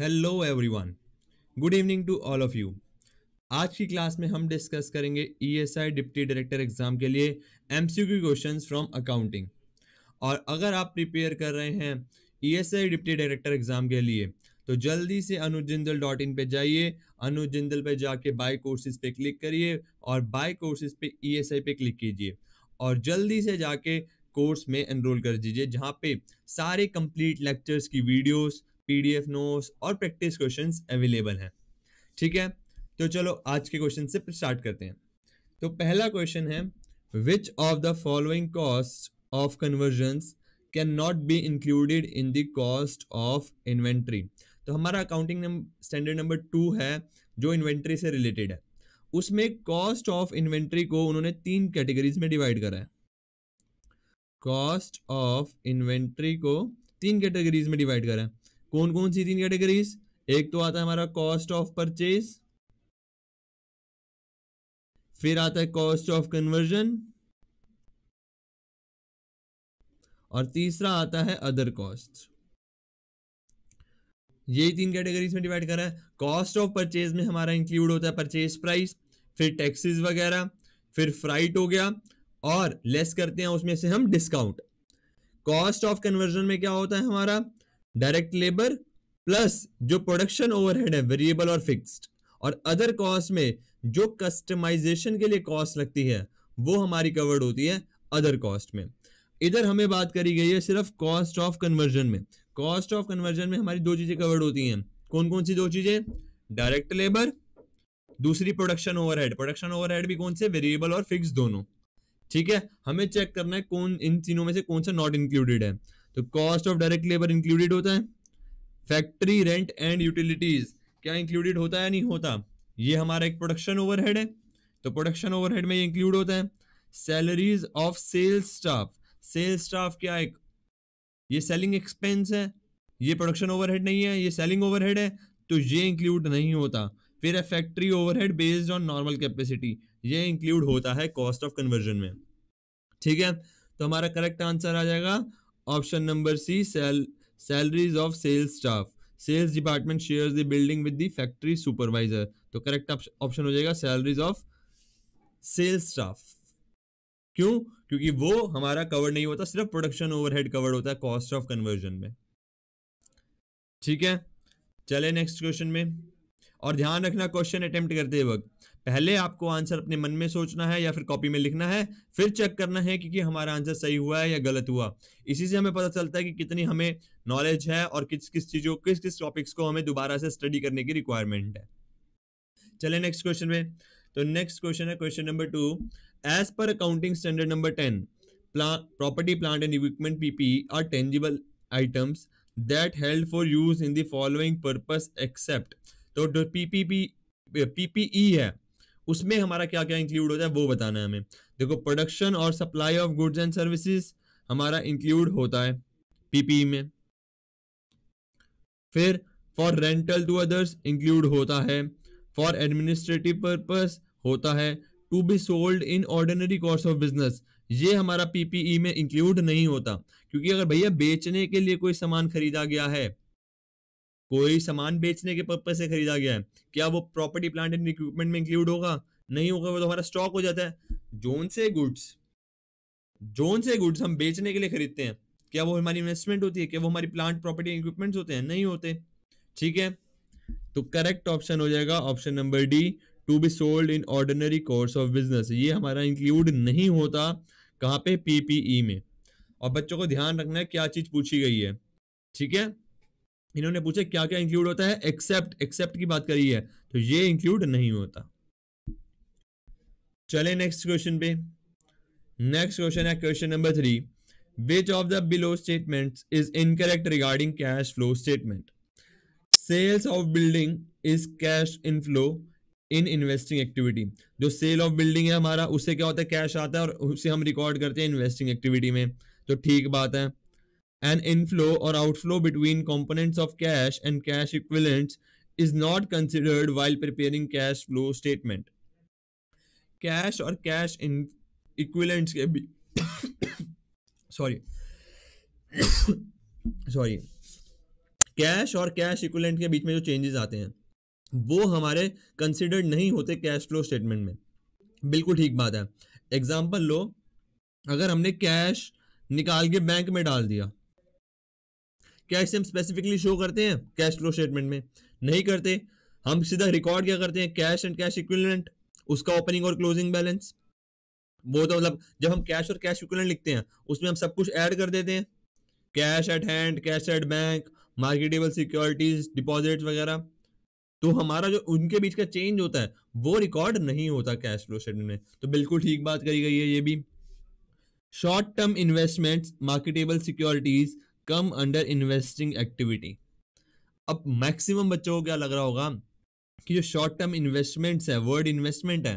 Hello everyone good evening to all of you आज की class में हम डिस्कस करेंगे ईएसआई डिप्टी डायरेक्टर एग्जाम के लिए एमसीक्यू क्वेश्चंस फ्रॉम अकाउंटिंग और अगर आप प्रिपेयर कर रहे हैं ईएसआई डिप्टी डायरेक्टर एग्जाम के लिए तो जल्दी से अनुजिंदल जिंदल डॉट इन पर जाइए अनुजिंदल जिंदल पर जाके बाय कोर्सेज पे क्लिक करिए और बाय कोर्सेज पे ई e पे क्लिक कीजिए और जल्दी से जाके कोर्स में एनरोल कर दीजिए जहाँ पे सारे कंप्लीट लेक्चर्स की वीडियोस पीडीएफ नोट्स और प्रैक्टिस क्वेश्चंस अवेलेबल हैं ठीक है तो चलो आज के क्वेश्चन से स्टार्ट करते हैं तो पहला क्वेश्चन है which of the following cost of conversions can not be included in the cost of inventory तो हमारा अकाउंटिंग स्टैंडर्ड नंबर टू है जो इन्वेंट्री से रिलेटेड है उसमें कॉस्ट ऑफ इन्वेंट्री को उन्होंने तीन कैटेगरीज में डिवाइड करा है कॉस्ट ऑफ इन्वेंट्री को तीन कैटेगरीज में डिवाइड करें कौन कौन सी तीन कैटेगरीज एक तो आता है हमारा कॉस्ट ऑफ परचेज फिर आता है कॉस्ट ऑफ कन्वर्जन और तीसरा आता है अदर कॉस्ट यही तीन कैटेगरीज में डिवाइड करें कॉस्ट ऑफ परचेज में हमारा इंक्लूड होता है परचेज प्राइस फिर टैक्सेस वगैरह फिर फ्राइट हो गया और लेस करते हैं उसमें से हम डिस्काउंट कॉस्ट ऑफ कन्वर्जन में क्या होता है हमारा डायरेक्ट लेबर प्लस जो प्रोडक्शन ओवरहेड है वेरिएबल और फिक्स्ड और अदर कॉस्ट में जो कस्टमाइजेशन के लिए कॉस्ट लगती है वो हमारी कवर्ड होती है अदर कॉस्ट में इधर हमें बात करी गई है सिर्फ कॉस्ट ऑफ कन्वर्जन में कॉस्ट ऑफ कन्वर्जन में हमारी दो चीज़ें कवर्ड होती हैं कौन कौन सी दो चीज़ें डायरेक्ट लेबर दूसरी प्रोडक्शन ओवरहेड प्रोडक्शन ओवरहेड भी कौन से वेरिएबल और फिक्स दोनों ठीक है हमें चेक करना है कौन इन तीनों में से कौन सा नॉट इंक्लूडेड है तो cost of direct labour included होता है फैक्ट्री रेंट एंड यूटिलिटीज क्या इंक्लूडेड होता है या नहीं होता ये हमारा एक प्रोडक्शन ओवरहेड है तो प्रोडक्शन ओवरहेड में ये इंक्लूड होता है salaries of sales staff sales staff क्या एक ये सेलिंग एक्सपेंस है ये प्रोडक्शन ओवरहेड नहीं है ये सेलिंग ओवरहेड है तो ये इंक्लूड नहीं होता फिर है factory overhead based on normal capacity ये इंक्लूड होता है कॉस्ट ऑफ कन्वर्जन में ठीक है तो हमारा करेक्ट आंसर आ जाएगा option number C sale salaries of sales staff sales department share the building with the factory supervisor तो करेक्ट ऑप्शन हो जाएगा सैलरीज ऑफ सेल्स स्टाफ क्यों क्योंकि वो हमारा कवर नहीं होता सिर्फ प्रोडक्शन ओवरहेड कवर होता है कॉस्ट ऑफ कन्वर्जन में ठीक है चले नेक्स्ट क्वेश्चन में और ध्यान रखना क्वेश्चन अटेम्प्ट करते वक्त पहले आपको आंसर अपने मन में सोचना है या फिर कॉपी में लिखना है फिर चेक करना है कि, कि हमारा आंसर सही हुआ है या गलत हुआ इसी से हमें पता चलता है कि कितनी हमें नॉलेज है और किस किस चीज़ों किस किस टॉपिक्स को हमें दोबारा से स्टडी करने की रिक्वायरमेंट है चले नेक्स्ट क्वेश्चन में तो नेक्स्ट क्वेश्चन है question number two as per accounting standard number ten property plant and equipment PP are tangible items that held for use in the following purpose except तो PPP तो PPE e है उसमें हमारा क्या क्या include होता है वो बताना है हमें देखो प्रोडक्शन और supply of goods and services हमारा इंक्लूड होता है पीपीई e में फिर for rental to others include होता है फॉर एडमिनिस्ट्रेटिव पर्पस होता है to be sold in ordinary course of business ये हमारा पीपीई e में इंक्लूड नहीं होता क्योंकि अगर भैया बेचने के लिए कोई सामान खरीदा गया है कोई सामान बेचने के पर्पज से खरीदा गया है क्या वो प्रॉपर्टी प्लांट एंड इक्विपमेंट में इंक्लूड होगा नहीं होगा वो तो हमारा स्टॉक हो जाता है जोन से गुड्स जोन से गुड्स हम बेचने के लिए खरीदते हैं क्या वो हमारी इन्वेस्टमेंट होती है क्या वो हमारी प्लांट प्रॉपर्टी इक्विपमेंट होते हैं नहीं होते ठीक है तो करेक्ट ऑप्शन हो जाएगा option number D to be sold in ordinary course of business ये हमारा इंक्लूड नहीं होता कहाँ पे पीपीई e में और बच्चों को ध्यान रखना है क्या चीज पूछी गई है ठीक है इन्होंने पूछा क्या क्या इंक्लूड होता है एक्सेप्ट एक्सेप्ट की बात करी है तो ये इंक्लूड नहीं होता चले नेक्स्ट क्वेश्चन पे नेक्स्ट क्वेश्चन है question number three which of the below statement is incorrect regarding cash flow statement sales of building is cash inflow in investing activity जो सेल ऑफ बिल्डिंग है हमारा उससे क्या होता है कैश आता है और उसे हम रिकॉर्ड करते हैं इन्वेस्टिंग एक्टिविटी में तो ठीक बात है एन इनफ्लो और outflow between components of cash and cash equivalent is not considered while preparing cash flow statement cash और कैश इन इक्विलेंट्स के सॉरी सॉरी कैश और कैश इक्विलेंट के बीच में जो चेंजेस आते हैं वो हमारे कंसिडर्ड नहीं होते कैश फ्लो स्टेटमेंट में बिल्कुल ठीक बात है एग्जाम्पल लो अगर हमने कैश निकाल के बैंक में डाल दिया क्या इसे हम स्पेसिफिकली शो करते हैं कैश फ्लो स्टेटमेंट में नहीं करते हम सीधा रिकॉर्ड क्या करते हैं कैश एंड कैश इक्विलेंट उसका ओपनिंग और क्लोजिंग बैलेंस वो तो मतलब जब हम कैश और कैश इक्विलेंट लिखते हैं उसमें हम सब कुछ ऐड कर देते हैं cash at hand cash at bank marketable securities deposit वगैरह तो हमारा जो उनके बीच का चेंज होता है वो रिकॉर्ड नहीं होता कैश फ्लो स्टेटमेंट में तो बिल्कुल ठीक बात करी गई है ये भी short term investments marketable securities come under investing activity अब मैक्सिमम बच्चों को क्या लग रहा होगा कि जो शॉर्ट टर्म इन्वेस्टमेंट्स है वर्ड इन्वेस्टमेंट है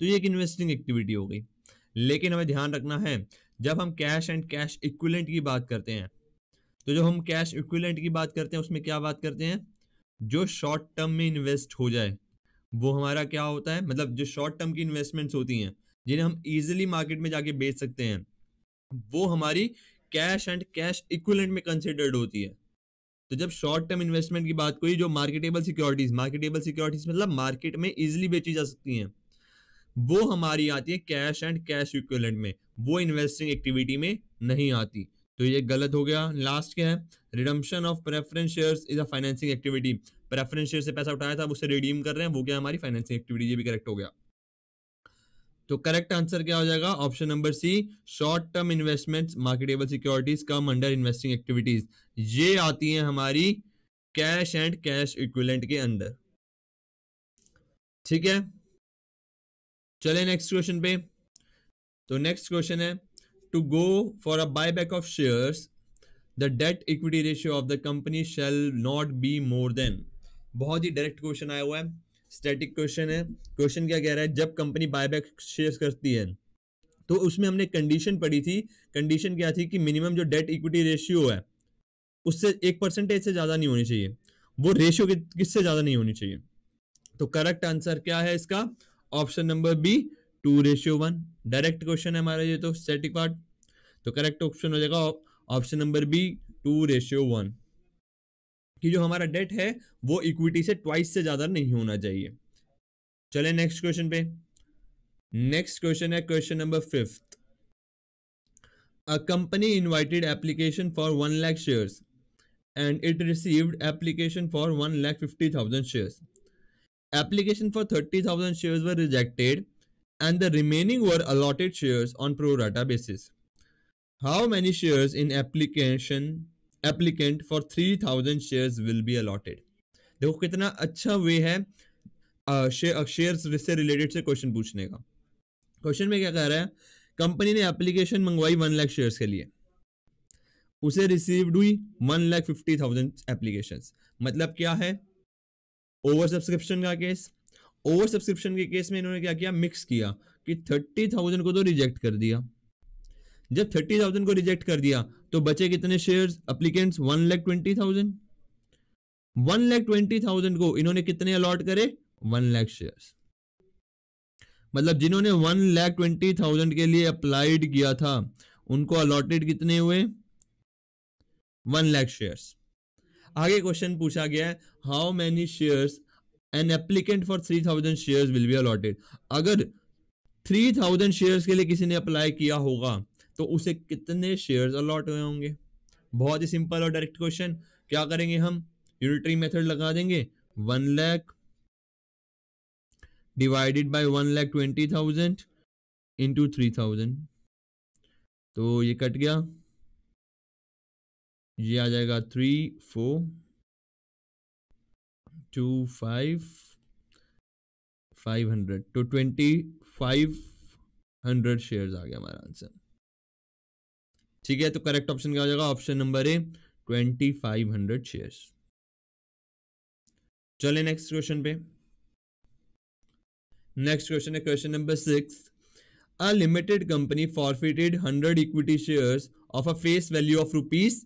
तो ये एक इन्वेस्टिंग एक्टिविटी हो गई लेकिन हमें ध्यान रखना है जब हम कैश एंड कैश इक्विलेंट की बात करते हैं तो जब हम कैश इक्विलेंट की बात करते हैं उसमें क्या बात करते हैं जो शॉर्ट टर्म में इन्वेस्ट हो जाए वो हमारा क्या होता है मतलब जो शॉर्ट टर्म की इन्वेस्टमेंट्स होती हैं जिन्हें हम ईजिली मार्केट में जाके बेच सकते हैं वो हमारी कैश एंड कैश इक्विलेंट में कंसिडर्ड होती है तो जब शॉर्ट टर्म इन्वेस्टमेंट की बात कोई जो मार्केटेबल सिक्योरिटीज मार्केटेबल सिक्योरिटीज मतलब मार्केट में इजिली बेची जा सकती हैं वो हमारी आती है कैश एंड कैश इक्विलेंट में वो इन्वेस्टिंग एक्टिविटी में नहीं आती तो ये गलत हो गया लास्ट क्या है redemption of preference shares is a financing activity preference share से पैसा उठाया था उसे रिडीम कर रहे हैं वो क्या हमारी फाइनेंसिंग एक्टिविटी ये भी करेक्ट हो गया तो करेक्ट आंसर क्या हो जाएगा option number C short term investments marketable securities come under investing activities ये आती है हमारी कैश एंड कैश इक्विलेंट के अंदर ठीक है चले नेक्स्ट क्वेश्चन पे तो नेक्स्ट क्वेश्चन है to go for a buy back of share the debt equity ratio of the company shall not be more than बहुत ही डायरेक्ट क्वेश्चन आया हुआ है स्टैटिक क्वेश्चन है क्वेश्चन क्या कह रहा है जब कंपनी बायबैक शेयर करती है तो उसमें हमने कंडीशन पढ़ी थी कंडीशन क्या थी कि मिनिमम जो डेट इक्विटी रेशियो है उससे एक परसेंटेज से ज़्यादा नहीं होनी चाहिए वो रेशियो किससे ज़्यादा नहीं होनी चाहिए तो करेक्ट आंसर क्या है इसका option number B two ratio one direct question है हमारा ये तो स्टैटिक पार्ट तो करेक्ट ऑप्शन हो जाएगा option number B two ratio one कि जो हमारा डेट है वो इक्विटी से ट्वाइस से ज़्यादा नहीं होना चाहिए चले नेक्स्ट क्वेश्चन पे नेक्स्ट क्वेश्चन है question number fifth a company invited application for one lakh shares and it received application for one lakh fifty thousand shares application for thirty thousand shares were rejected and the remaining were allotted shares ऑन pro rata basis. How many shares in application applicant for three thousand share will be allotted देखो कितना अच्छा वे है share से related से question पूछने का question में क्या कह रहा है कंपनी ने एप्लीकेशन मंगवाई वन लाख शेयर के लिए उसे रिसीव्ड हुई one lakh fifty thousand application मतलब क्या है ओवर सब्सक्रिप्शन का केस ओवर सब्सक्रिप्शन के केस में इन्होंने क्या किया मिक्स किया कि थर्टी थाउजेंड को तो रिजेक्ट कर दिया जब थर्टी थाउजेंड को रिजेक्ट कर दिया तो बचे कितने shares applicants one lakh twenty thousand one lakh twenty thousand को इन्होंने कितने अलॉट करे वन लैख शेयर्स मतलब जिन्होंने वन लैख ट्वेंटी थाउजेंड के लिए अप्लाइड किया था उनको अलॉटेड कितने हुए वन लैख शेयर्स आगे क्वेश्चन पूछा गया है how many shares an applicant for three thousand share will be allotted अगर थ्री थाउजेंड शेयर्स के लिए किसी ने अप्लाई किया होगा तो उसे कितने शेयर्स अलॉट हुए होंगे बहुत ही सिंपल और डायरेक्ट क्वेश्चन क्या करेंगे हम यूनिटरी मेथड लगा देंगे one lakh divided by one lakh twenty thousand into three thousand तो ये कट गया ये आ जाएगा three four two five five hundred तो ट्वेंटी फाइव हंड्रेड शेयर आ गया हमारा आंसर ठीक है तो करेक्ट ऑप्शन क्या हो जाएगा option number A twenty five hundred share चले नेक्स्ट क्वेश्चन पे नेक्स्ट क्वेश्चन है question number six a limited company forfeited hundred equity share of a face value of rupees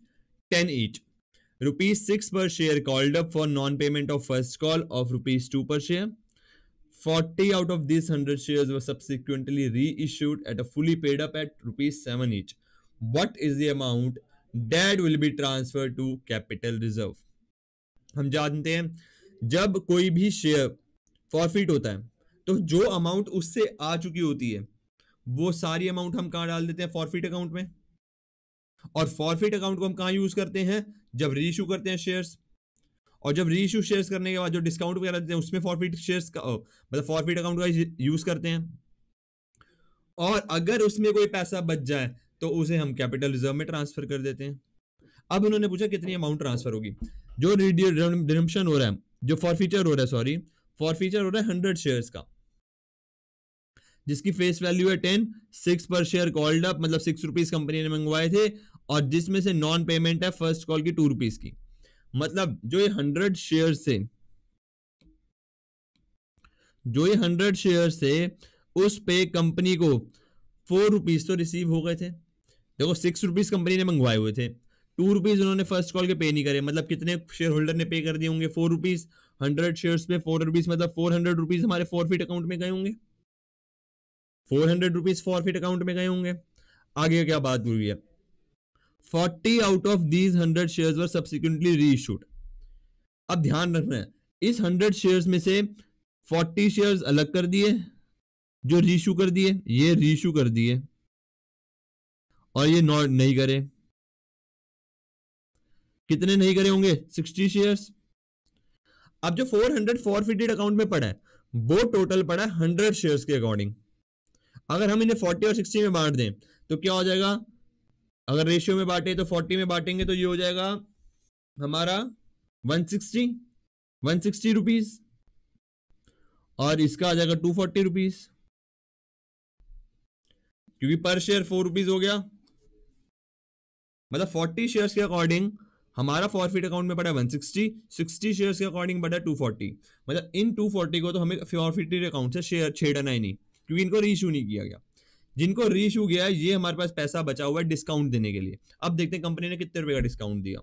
ten each rupees six per share called up for non payment of first call of rupees two per share forty out of this hundred share were subsequently reissued at a fully paid up at rupees seven each what is the amount that will be transferred to capital reserve हम जानते हैं जब कोई भी share forfeit होता है तो जो अमाउंट उससे आ चुकी होती है वो सारी अमाउंट हम कहाँ डाल देते हैं फॉरफिट अकाउंट में और फॉरफिट अकाउंट को हम कहाँ यूज़ करते हैं जब रीइशू करते हैं शेयर्स और जब रीइशू शेयर्स करने के बाद जो डिस्काउंट वगैरह देते हैं उसमें फॉरफिट शेयर्स का मतलब फॉरफिट अकाउंट का यूज़ करते हैं और अगर उसमें कोई पैसा बच जाए तो उसे हम कैपिटल रिजर्व में ट्रांसफर कर देते हैं अब उन्होंने पूछा कितनी अमाउंट ट्रांसफर होगी जो रिडम्पशन हो रहा है जो फॉरफीचर हो रहा है सॉरी फॉरफीचर हो रहा है हंड्रेड शेयर का जिसकी फेस वैल्यू है ten six per share called up मतलब सिक्स रुपीज कंपनी ने मंगवाए थे और जिसमें से नॉन पेमेंट है फर्स्ट कॉल की टू रुपीज की मतलब जो ये हंड्रेड शेयर से जो ये हंड्रेड शेयर से उस पे कंपनी को फोर रुपीज तो रिसीव हो गए थे देखो सिक्स रुपीज़ कंपनी ने मंगवाए हुए थे टू रुपीज़ उन्होंने फर्स्ट कॉल के पे नहीं करे मतलब कितने शेयर होल्डर ने पे कर दिए होंगे फोर रुपीज़ हंड्रेड शेयर पे फोर रुपीज़ मतलब फोर हंड्रेड रुपीज़ हमारे फॉरफिट अकाउंट में गए होंगे four hundred rupees forfeit account में गए होंगे आगे क्या बात हुई है forty out of these hundred shares were subsequently reissued अब ध्यान रखना है इस हंड्रेड शेयर्स में से फोर्टी शेयर्स अलग कर दिए जो रीशू कर दिए ये रीशू कर दिए और ये नॉट नहीं करे कितने नहीं करे होंगे सिक्सटी शेयर्स अब जो four hundred forfeited account में पड़ा है वो टोटल पड़ा है हंड्रेड शेयर्स के अकॉर्डिंग अगर हम इन्हें फोर्टी और सिक्सटी में बांट दें तो क्या हो जाएगा अगर रेशियो में बांटे तो फोर्टी में बांटेंगे तो ये हो जाएगा हमारा one sixty one sixty rupees और इसका आ जाएगा टू फोर्टी रुपीज क्योंकि पर शेयर फोर रुपीज हो गया मतलब 40 शेयर्स के अकॉर्डिंग हमारा फॉरफिट अकाउंट में पड़ा है 160 60 शेयर्स के अकॉर्डिंग पड़ा है 240 मतलब इन 240 को तो हमें फॉरफिट अकाउंट से शेयर छेड़ना ही नहीं क्योंकि इनको रीशू नहीं किया गया जिनको रीशू गया ये हमारे पास पैसा बचा हुआ है डिस्काउंट देने के लिए अब देखते हैं कंपनी ने कितने रुपए का डिस्काउंट दिया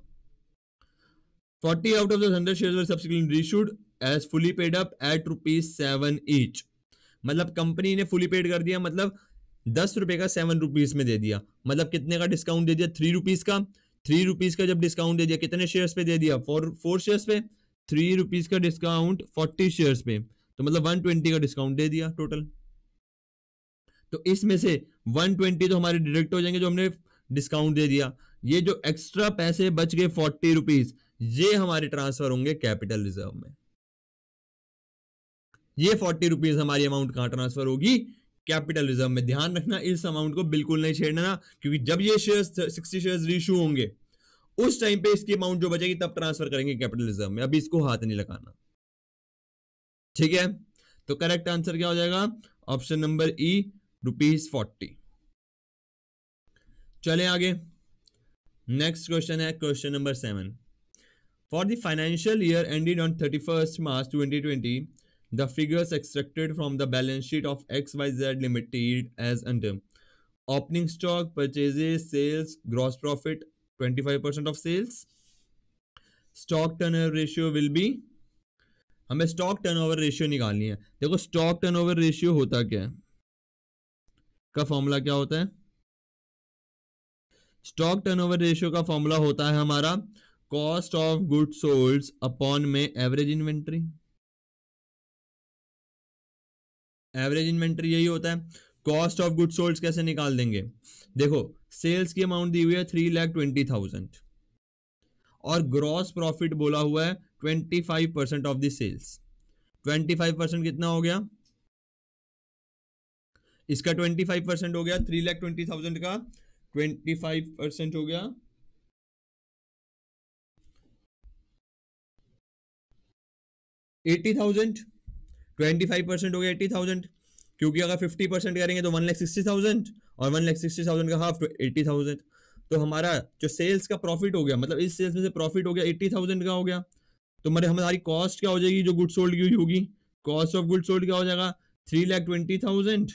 40 out of hundred share were were reissued as fully paid up at rupees seven each मतलब कंपनी ने फुली पेड कर दिया मतलब दस रुपए का सेवन रुपीज़ में दे दिया मतलब कितने का डिस्काउंट दे दिया थ्री रुपीज़ का थ्री रुपीज़ का जब डिस्काउंट दे दिया कितने शेयर्स पे दे दिया फोर फोर शेयर्स पे थ्री रुपीज़ का डिस्काउंट फोर्टी शेयर्स पे तो मतलब वन ट्वेंटी का डिस्काउंट दे दिया टोटल तो इसमें से वन ट्वेंटी तो हमारे डिडक्ट हो जाएंगे जो हमने डिस्काउंट दे दिया ये जो एक्स्ट्रा पैसे बच गए फोर्टी रुपीज़ ये हमारे ट्रांसफर होंगे कैपिटल रिजर्व में ये फोर्टी रुपीज़ हमारी अमाउंट कहां ट्रांसफर होगी कैपिटलिज्म में ध्यान रखना इस अमाउंट को बिल्कुल नहीं छेड़ना क्योंकि जब ये शेयर्स सिक्सटी शेयर्स रीशू होंगे उस टाइम पे इसकी अमाउंट जो बचेगी तब ट्रांसफर करेंगे कैपिटलिज्म में अभी इसको हाथ नहीं लगाना ठीक है तो करेक्ट आंसर क्या हो जाएगा option number E rupees forty चले आगे नेक्स्ट क्वेश्चन है question number seven for the financial year ended on thirty first March twenty twenty The figures extracted from the balance sheet of XYZ Limited as under opening stock, purchases, sales, gross profit 25% of sales. Stock turnover ratio will be हमें stock turnover ratio निकालनी है देखो stock turnover ratio होता क्या है का formula क्या होता है स्टॉक टर्नओवर रेशियो का फॉर्मूला होता है हमारा cost of good sold upon में एवरेज इन्वेंट्री एवरेज इन्वेंट्री यही होता है कॉस्ट ऑफ गुड सोल्ड कैसे निकाल देंगे देखो सेल्स की अमाउंट दी हुई है थ्री लैख ट्वेंटी थाउजेंड और ग्रॉस प्रॉफिट बोला हुआ है twenty five percent of the sales twenty five percent कितना हो गया इसका ट्वेंटी फाइव परसेंट हो गया थ्री लैख ट्वेंटी थाउजेंड का ट्वेंटी फाइव परसेंट हो गया eighty thousand twenty five percent हो गया एट्टी थाउजेंड क्योंकि अगर फिफ्टी परसेंट करेंगे तो वन लैख सिक्सटी थाउजेंड और वन लैख सिक्सटी थाउजेंड का हाफ एट्टी थाउजेंड तो हमारा जो सेल्स का प्रॉफिट हो गया मतलब इस सेल्स में से प्रॉफिट हो गया एट्टी थाउजेंड का हो गया तो मतलब हमारी कॉस्ट क्या हो जाएगी जो गुड सोल्ड की होगी कॉस्ट ऑफ गुड सोल्ड क्या हो जाएगा three lakh twenty thousand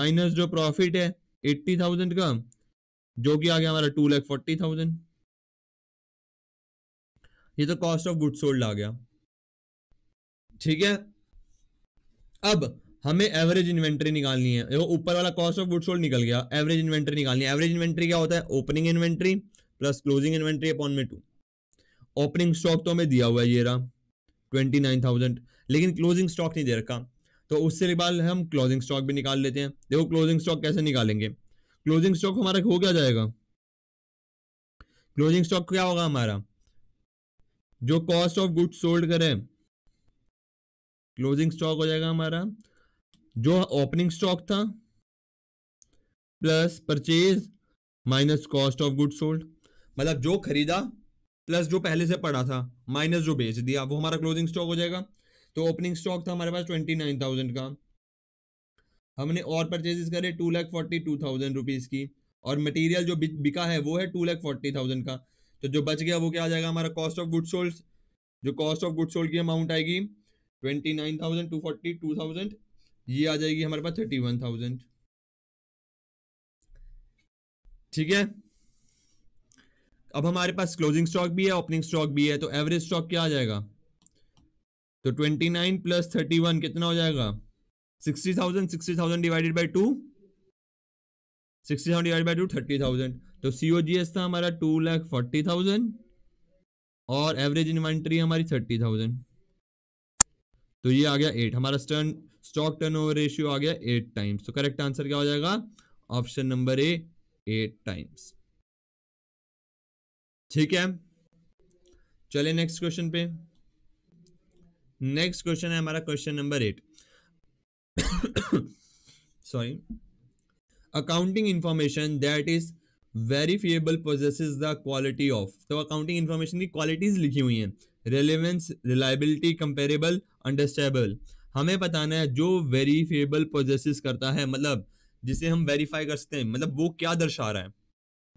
minus जो प्रॉफिट है एट्टी थाउजेंड का जो कि आ गया हमारा टू लैख फोर्टी थाउजेंड ये तो कॉस्ट ऑफ गुड सोल्ड आ गया ठीक है अब हमें एवरेज इन्वेंट्री निकालनी है देखो ऊपर वाला कॉस्ट ऑफ गुड्स सोल्ड निकल गया एवरेज इन्वेंट्री निकालनी है एवरेज इन्वेंट्री क्या होता है opening inventory plus closing inventory upon में टू ओपनिंग स्टॉक तो हमें दिया हुआ है ये रहा ट्वेंटी नाइन थाउजेंड लेकिन क्लोजिंग स्टॉक नहीं दे रखा तो उससे बाद हम क्लोजिंग स्टॉक भी निकाल लेते हैं देखो क्लोजिंग स्टॉक कैसे निकालेंगे क्लोजिंग स्टॉक हमारा हो क्या जाएगा क्लोजिंग स्टॉक क्या होगा हमारा जो कॉस्ट ऑफ गुड्स सोल्ड करें क्लोजिंग स्टॉक हो जाएगा हमारा जो ओपनिंग स्टॉक था plus purchase minus cost of good sold मतलब जो खरीदा प्लस जो पहले से पड़ा था माइनस जो बेच दिया वो हमारा क्लोजिंग स्टॉक हो जाएगा तो ओपनिंग स्टॉक था हमारे पास ट्वेंटी नाइन थाउजेंड का हमने और परचेजेस करे two lakh forty two thousand rupees की और मटेरियल जो बिका है वो है टू लैख फोर्टी थाउजेंड का तो जो बच गया वो क्या आ जाएगा हमारा कॉस्ट ऑफ गुड सोल्ड जो कॉस्ट ऑफ गुड सोल्ड की अमाउंट आएगी twenty nine thousand two forty two thousand ये आ जाएगी हमारे पास थर्टी वन थाउजेंड ठीक है अब हमारे पास क्लोजिंग स्टॉक भी है ओपनिंग स्टॉक भी है तो एवरेज स्टॉक क्या आ जाएगा तो twenty nine plus thirty one कितना हो जाएगा sixty thousand sixty thousand divided by two sixty thousand divide by two thirty thousand तो सी जी एस था हमारा टू लैख फोर्टी थाउजेंड और एवरेज इन्वेंट्री हमारी थर्टी थाउजेंड तो ये आ गया एट हमारा stern stock turn over ratio आ गया एट टाइम्स तो करेक्ट आंसर क्या हो जाएगा option number A eight times ठीक है चले नेक्स्ट क्वेश्चन पे नेक्स्ट क्वेश्चन है हमारा question number eight sorry accounting information that is verifiable possesses the quality of तो अकाउंटिंग इंफॉर्मेशन की क्वालिटीज लिखी हुई हैं रेलिवेंस रिलायबिलिटी कंपेरेबल अंडरस्टेबल हमें बताना है जो वेरीफेबल प्रोजेसिस करता है मतलब जिसे हम वेरीफाई कर सकते हैं मतलब वो क्या दर्शा रहा है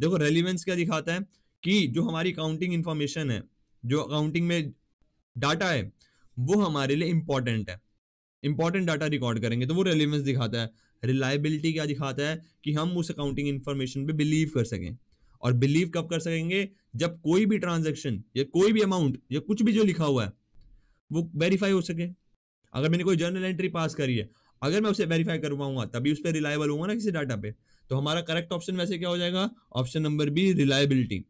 देखो रेलिवेंस क्या दिखाता है कि जो हमारी काउंटिंग इन्फॉर्मेशन है जो अकाउंटिंग में डाटा है वो हमारे लिए इम्पॉर्टेंट है इंपॉर्टेंट डाटा रिकॉर्ड करेंगे तो वो रेलिवेंस दिखाता है रिलायबिलिटी क्या दिखाता है कि हम उस अकाउंटिंग इन्फॉर्मेशन पे बिलीव कर सकें और बिलीव कब कर सकेंगे जब कोई भी ट्रांजेक्शन या कोई भी अमाउंट या कुछ भी जो लिखा हुआ है वो वेरीफाई हो सके अगर मैंने कोई जर्नल एंट्री पास करी है अगर मैं उसे वेरीफाई करवाऊंगा तभी उस पर रिलायबल होगा ना किसी डाटा पे तो हमारा करेक्ट ऑप्शन वैसे क्या हो जाएगा option number B reliability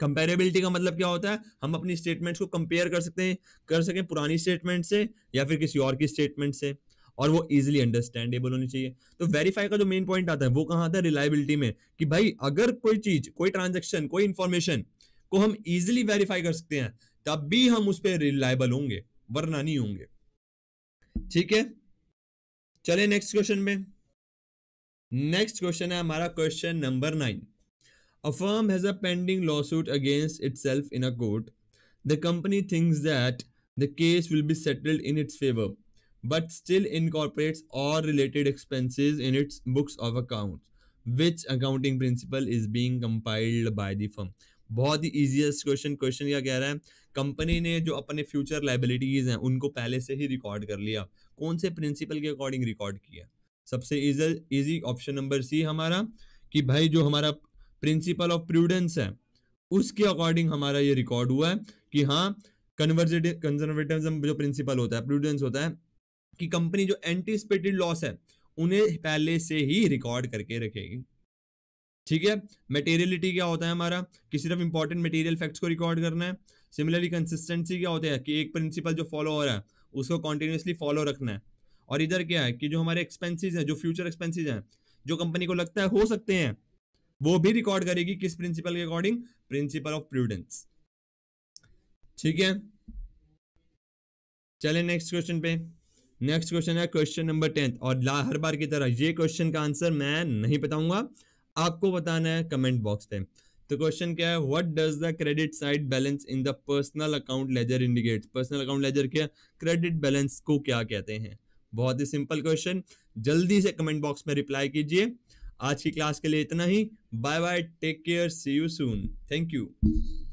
comparability का मतलब क्या होता है हम अपनी स्टेटमेंट्स को कंपेयर कर सकते हैं कर सकें पुरानी स्टेटमेंट से या फिर किसी और की स्टेटमेंट से और वो इजिली अंडरस्टैंडेबल होनी चाहिए तो वेरीफाई का जो मेन पॉइंट आता है वो कहाँ आता है रिलायबिलिटी में कि भाई अगर कोई चीज कोई ट्रांजेक्शन कोई इंफॉर्मेशन को हम इजिली वेरीफाई कर सकते हैं तब भी हम उस पर रिलायबल होंगे वरना नहीं होंगे ठीक है चले नेक्स्ट क्वेश्चन में नेक्स्ट क्वेश्चन है हमारा question number nine a firm has a pending lawsuit against itself in a court the company things that the case will be settled in its favour but still incorporates all related expenses in its books of account which accounting principle is being compiled by the firm बहुत ही easiest question question क्या कह रहा है company ने जो अपने future liabilities हैं उनको पहले से ही रिकॉर्ड कर लिया कौन से प्रिंसिपल के अकॉर्डिंग रिकॉर्ड किया सबसे ईजी ऑप्शन नंबर सी हमारा कि भाई जो हमारा प्रिंसिपल ऑफ प्रूडेंस है उसके अकॉर्डिंग हमारा ये रिकॉर्ड हुआ है कि हाँ कन्वर्जेटिव कंजर्वेटिव जो प्रिंसिपल होता है प्रूडेंस होता है कि कंपनी जो एंटीसिपेटेड लॉस है उन्हें पहले से ही रिकॉर्ड करके रखेगी ठीक है मटेरियलिटी क्या होता है हमारा कि सिर्फ इंपॉर्टेंट मटेरियल फैक्ट्स को रिकॉर्ड करना है सिमिलरली कंसिस्टेंसी क्या होता है कि एक प्रिंसिपल जो फॉलो हो रहा है उसको कॉन्टिन्यूसली फॉलो रखना है और इधर क्या है कि जो हमारे एक्सपेंसिज हैं जो फ्यूचर एक्सपेंसिज हैं जो कंपनी को लगता है हो सकते हैं वो भी रिकॉर्ड करेगी किस प्रिंसिपल के अकॉर्डिंग प्रिंसिपल ऑफ प्रूडेंस ठीक है चले नेक्स्ट क्वेश्चन पे नेक्स्ट क्वेश्चन है क्वेश्चन नंबर टेंथ और हर बार की तरह ये क्वेश्चन का आंसर मैं नहीं बताऊंगा आपको बताना है कमेंट बॉक्स पे तो क्वेश्चन क्या है what does the credit side balance in the personal account ledger indicate personal account ledger क्या क्रेडिट बैलेंस को क्या कहते हैं बहुत ही सिंपल क्वेश्चन जल्दी से कमेंट बॉक्स में रिप्लाई कीजिए आज की क्लास के लिए इतना ही bye bye take care see you soon thank you